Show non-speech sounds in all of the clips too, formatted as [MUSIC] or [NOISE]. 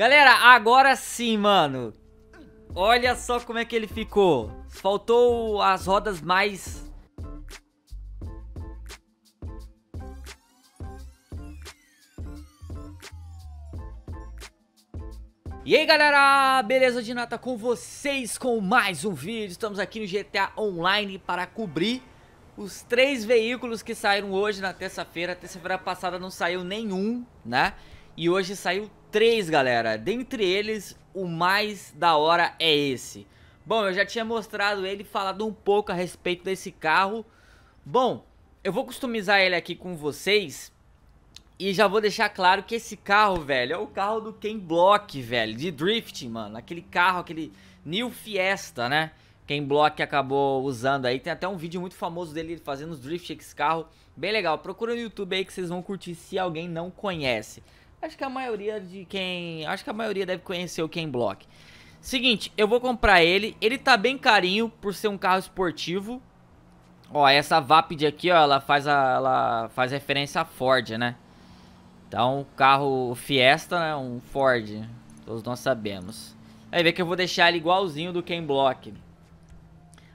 Galera, agora sim, mano. Olha só como é que ele ficou. Faltou as rodas mais... E aí galera, beleza de nata com vocês com mais um vídeo Estamos aqui no GTA Online para cobrir os três veículos que saíram hoje na terça-feira Terça-feira passada não saiu nenhum, né? E hoje saiu três, galera. Dentre eles, o mais da hora é esse. Bom, eu já tinha mostrado ele, falado um pouco a respeito desse carro. Bom, eu vou customizar ele aqui com vocês. E já vou deixar claro que esse carro, velho, é o carro do Ken Block, velho. De drifting, mano. Aquele carro, aquele New Fiesta, né? Ken Block acabou usando aí. Tem até um vídeo muito famoso dele fazendo os drift com esse carro. Bem legal. Procura no YouTube aí que vocês vão curtir se alguém não conhece. Acho que a maioria de quem. Acho que a maioria deve conhecer o Ken Block. Seguinte, eu vou comprar ele. Ele tá bem carinho por ser um carro esportivo. Ó, essa Vapid aqui, ó, ela faz, a, ela faz referência a Ford, né? Então, carro Fiesta, né? Um Ford. Todos nós sabemos. Aí vê que eu vou deixar ele igualzinho do Ken Block.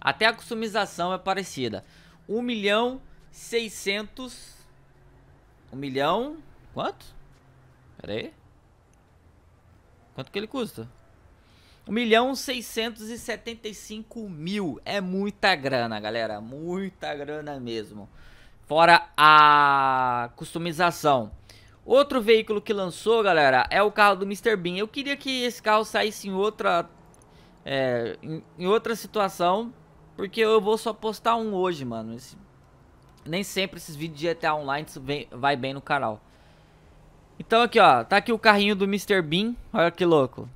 Até a customização é parecida. 1 milhão 600... 1 milhão... Quanto? Pera aí. Quanto que ele custa? 1 milhão 675 mil. É muita grana, galera. Muita grana mesmo. Fora a customização. Outro veículo que lançou, galera, é o carro do Mr. Bean. Eu queria que esse carro saísse em outra... É, em, em, outra situação. Porque eu vou só postar um hoje, mano. Esse, nem sempre esses vídeos de GTA Online vem, vai bem no canal. Então aqui, ó, tá aqui o carrinho do Mr. Bean, olha que louco.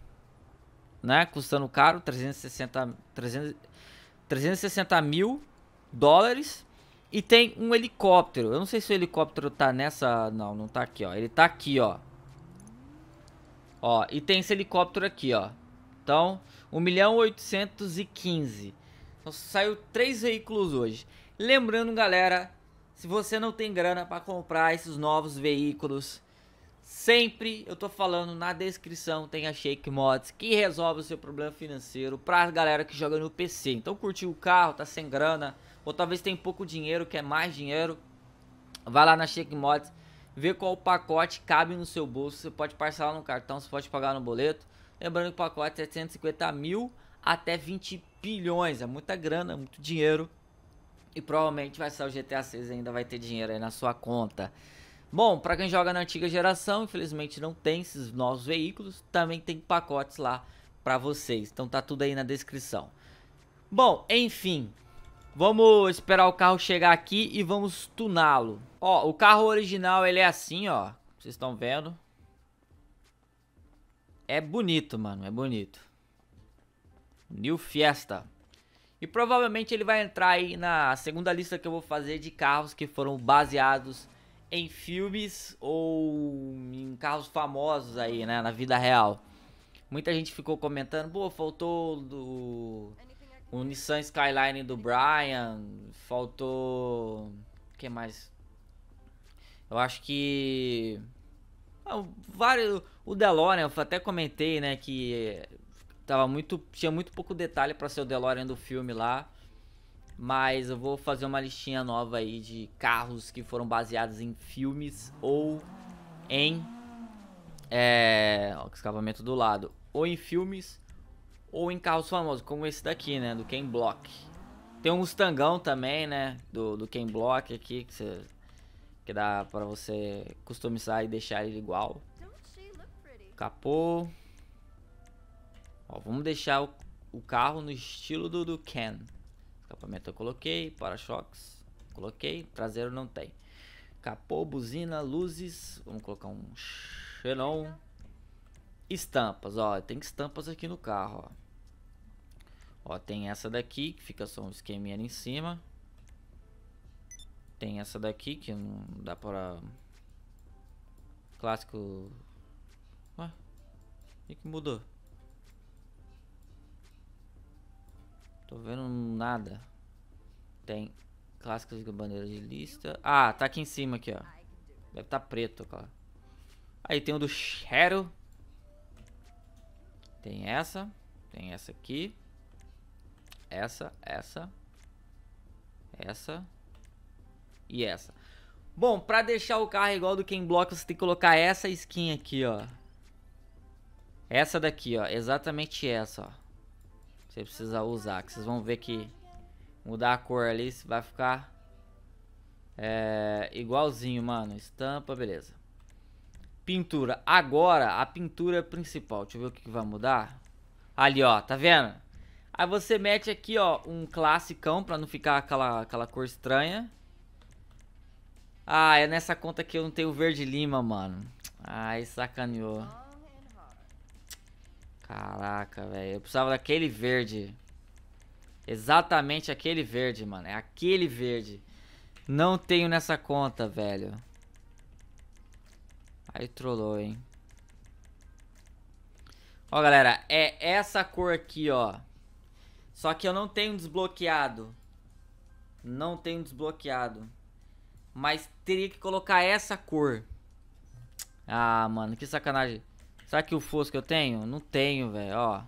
Né, custando caro, 360, 300, 360 mil dólares. E tem um helicóptero, eu não sei se o helicóptero tá nessa, não, não tá aqui, ó. Ele tá aqui, ó. Ó, e tem esse helicóptero aqui, ó. Então, 1 milhão 815. Então, saiu três veículos hoje. Lembrando, galera, se você não tem grana para comprar esses novos veículos, Sempre eu tô falando na descrição tem a Shake Mods que resolve o seu problema financeiro pra galera que joga no PC. Então curtiu o carro, tá sem grana, ou talvez tem pouco dinheiro, quer mais dinheiro, vai lá na Shake Mods, vê qual pacote cabe no seu bolso. Você pode parcelar no cartão, você pode pagar no boleto. Lembrando que o pacote é 750 mil até 20 bilhões, é muita grana, muito dinheiro. E provavelmente vai sair o GTA 6 ainda vai ter dinheiro aí na sua conta. Bom, para quem joga na antiga geração, infelizmente não tem esses novos veículos, também tem pacotes lá para vocês. Então tá tudo aí na descrição. Bom, enfim, vamos esperar o carro chegar aqui e vamos tuná-lo. Ó, o carro original ele é assim, ó. Vocês estão vendo? É bonito, mano, é bonito. New Fiesta. E provavelmente ele vai entrar aí na segunda lista que eu vou fazer de carros que foram baseados em filmes ou em carros famosos aí, né, na vida real. Muita gente ficou comentando, pô, faltou do o Nissan Skyline do Brian, faltou o que mais? Eu acho que ah, vários o DeLorean, eu até comentei, né, que tava muito tinha muito pouco detalhe para ser o DeLorean do filme lá. Mas eu vou fazer uma listinha nova aí de carros que foram baseados em filmes ou em. É. Ó, escapamento do lado. Ou em filmes ou em carros famosos, como esse daqui, né? Do Ken Block. Tem um Stangão também, né? Do, do Ken Block aqui, que, que dá pra você customizar e deixar ele igual. Capô. Ó, vamos deixar o, o carro no estilo do, do Ken. Escapamento eu coloquei, para-choques, coloquei, traseiro não tem. Capô, buzina, luzes, vamos colocar um xenon. Estampas, ó, tem estampas aqui no carro, ó. Ó, tem essa daqui, que fica só um esqueminha ali em cima. Tem essa daqui, que não dá pra... Clássico... Ué? O que mudou? Tô vendo nada. Tem clássicos de bandeira de lista. Ah, tá aqui em cima aqui, ó. Deve estar tá preto, claro. Aí tem o do Shadow. Tem essa. Tem essa aqui. Essa, essa. Essa. E essa. Bom, pra deixar o carro igual do Ken Block, você tem que colocar essa skin aqui, ó. Essa daqui, ó. Exatamente essa, ó. Você precisa usar. Que vocês vão ver que mudar a cor ali vai ficar é, igualzinho, mano. Estampa, beleza. Pintura. Agora, a pintura principal. Deixa eu ver o que, que vai mudar. Ali, ó. Tá vendo? Aí você mete aqui, ó, um classicão pra não ficar aquela, aquela cor estranha. Ah, é nessa conta que eu não tenho verde lima, mano. Ai, sacaneou. Caraca, velho. Eu precisava daquele verde. Exatamente aquele verde, mano. É aquele verde. Não tenho nessa conta, velho. Aí trollou, hein. Ó, galera. É essa cor aqui, ó. Só que eu não tenho desbloqueado. Não tenho desbloqueado. Mas teria que colocar essa cor. Ah, mano. Que sacanagem. Será que o Fusca eu tenho? Não tenho, velho, ó.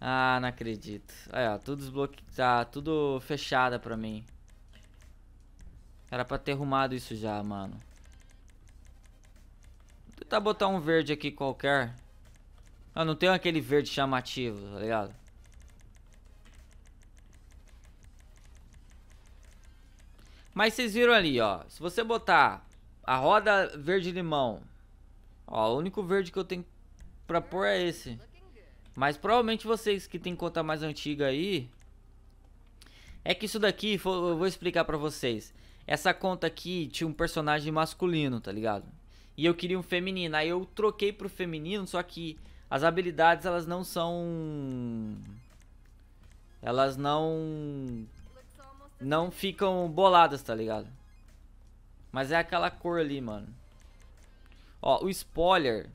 Ah, não acredito. Aí, ó, tudo desbloqueado, tá tudo fechada pra mim. Era pra ter arrumado isso já, mano. Vou tentar botar um verde aqui qualquer. Ah, não tem aquele verde chamativo, tá ligado? Mas vocês viram ali, ó. Se você botar a roda verde-limão. Ó, o único verde que eu tenho pra pôr é esse. Mas provavelmente vocês que tem conta mais antiga aí... É que isso daqui, eu vou explicar pra vocês. Essa conta aqui tinha um personagem masculino, tá ligado? E eu queria um feminino. Aí eu troquei pro feminino, só que as habilidades elas não são... Elas não... Não ficam boladas, tá ligado? Mas é aquela cor ali, mano. Ó, o spoiler.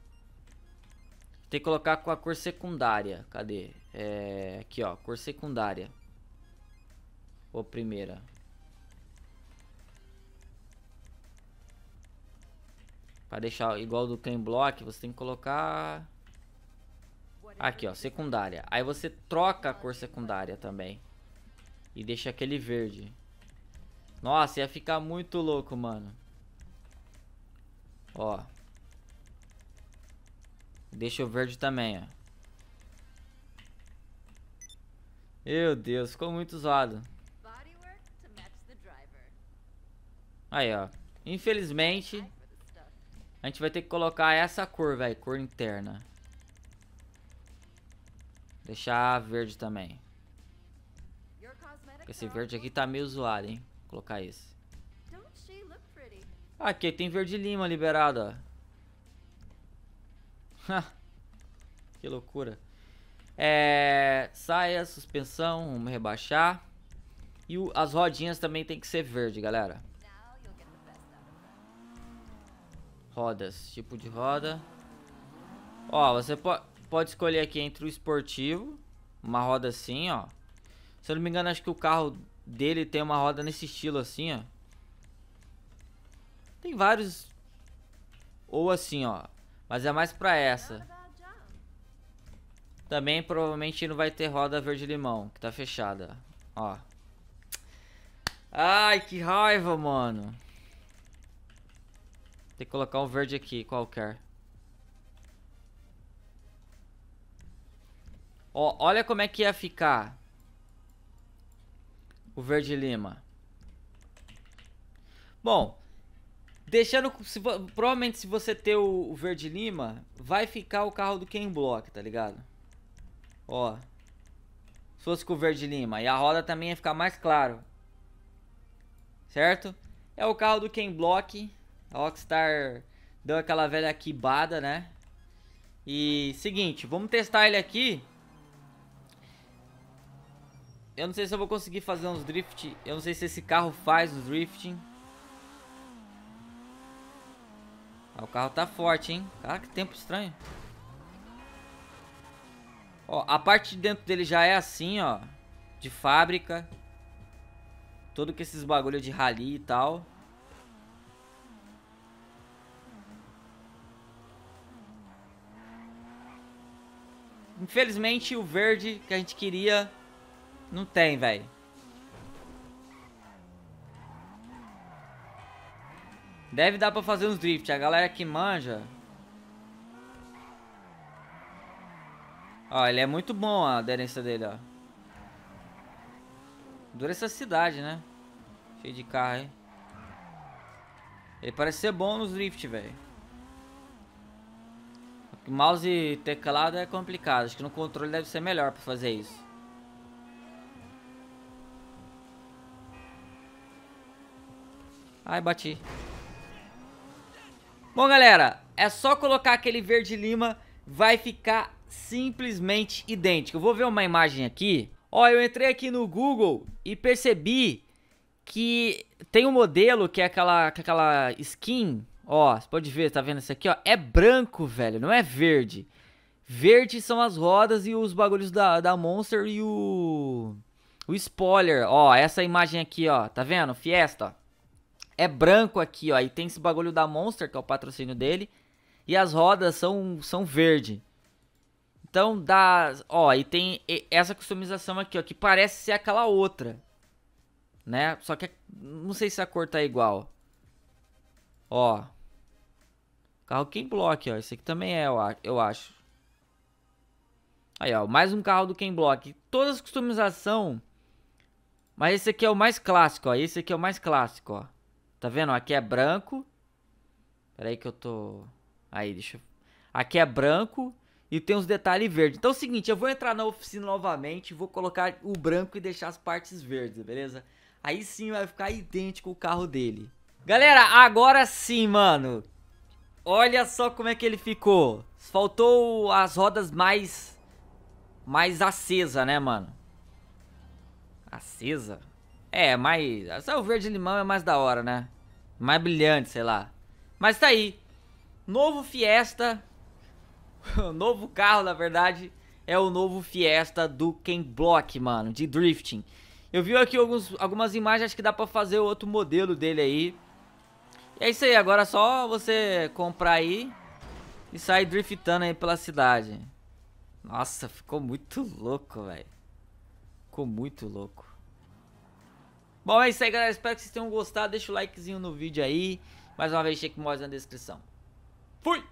Tem que colocar com a cor secundária. Cadê? É, aqui, ó. Cor secundária. Ou primeira. Pra deixar igual do Ken Block, você tem que colocar... Aqui, ó. Secundária. Aí você troca a cor secundária também. E deixa aquele verde. Nossa, ia ficar muito louco, mano. Ó. Deixa o verde também, ó. Meu Deus, ficou muito usado. Aí, ó. Infelizmente, a gente vai ter que colocar essa cor, velho. Cor interna. Deixar verde também. Esse verde aqui tá meio zoado, hein colocar esse. Aqui tem verde lima liberada. que loucura. É, saia, suspensão, vamos rebaixar. E o, as rodinhas também tem que ser verde, galera. Rodas, tipo de roda. Ó, você po pode escolher aqui entre o esportivo, uma roda assim, ó. Se eu não me engano, acho que o carro dele tem uma roda nesse estilo assim, ó. Tem vários. Ou assim, ó. Mas é mais pra essa. Também provavelmente não vai ter roda verde-limão, que tá fechada. Ó. Ai, que raiva, mano. Tem que colocar um verde aqui, qualquer. Ó, olha como é que ia ficar o verde lima. Bom, deixando se, provavelmente se você ter o, o verde lima, vai ficar o carro do Ken Block, tá ligado? Ó. Se fosse com o verde lima, e a roda também ia ficar mais claro. Certo? É o carro do Ken Block. A Rockstar deu aquela velha quibada, né? E seguinte, vamos testar ele aqui eu não sei se eu vou conseguir fazer uns drift. Eu não sei se esse carro faz o drifting. Ah, o carro tá forte, hein? Cara, que tempo estranho. Ó, a parte de dentro dele já é assim, ó. De fábrica. Todo que esses bagulho de rally e tal. Infelizmente, o verde que a gente queria não tem, velho. Deve dar pra fazer uns drift. A galera que manja... Ó, ele é muito bom a aderência dele, ó. Dura essa cidade, né? Cheio de carro, hein? Ele parece ser bom nos drift, velho. Mouse e teclado é complicado. Acho que no controle deve ser melhor pra fazer isso. Ai, bati. Bom, galera, é só colocar aquele verde lima, vai ficar simplesmente idêntico. Eu vou ver uma imagem aqui. Ó, eu entrei aqui no Google e percebi que tem um modelo que é aquela, é aquela skin, ó, você pode ver, tá vendo isso aqui, ó, é branco, velho, não é verde. Verde são as rodas e os bagulhos da, da Monster e o... O spoiler, ó, essa imagem aqui, ó, tá vendo? Fiesta, ó é branco aqui, ó. E tem esse bagulho da Monster, que é o patrocínio dele. E as rodas são, são verde. Então dá. Ó, e tem essa customização aqui, ó, que parece ser aquela outra. Né? Só que é, não sei se a cor tá igual. Ó. Carro Ken Block, ó. Esse aqui também é, eu acho. Aí, ó. Mais um carro do Ken Block. Todas as customizações. Mas esse aqui é o mais clássico, ó. Esse aqui é o mais clássico, ó. Tá vendo? Aqui é branco. Pera aí que eu tô... Aí, deixa eu... Aqui é branco e tem uns detalhes verdes. Então é o seguinte, eu vou entrar na oficina novamente, vou colocar o branco e deixar as partes verdes, beleza? Aí sim vai ficar idêntico o carro dele. Galera, agora sim, mano. Olha só como é que ele ficou. Faltou as rodas mais... Mais acesa, né, mano? Acesa? É, mais... Só o verde limão é mais da hora, né? mais brilhante, sei lá. Mas tá aí. Novo Fiesta. [LAUGHS] novo carro, na verdade, é o novo Fiesta do Ken Block, mano, de drifting. Eu vi aqui alguns, algumas imagens, acho que dá pra fazer outro modelo dele aí. E é isso aí, agora é só você comprar aí e sair driftando aí pela cidade. Nossa, ficou muito louco, velho. Ficou muito louco. Bom, é isso aí, galera. Espero que vocês tenham gostado. Deixa o likezinho no vídeo aí. Mais uma vez, check mais na descrição. Fui!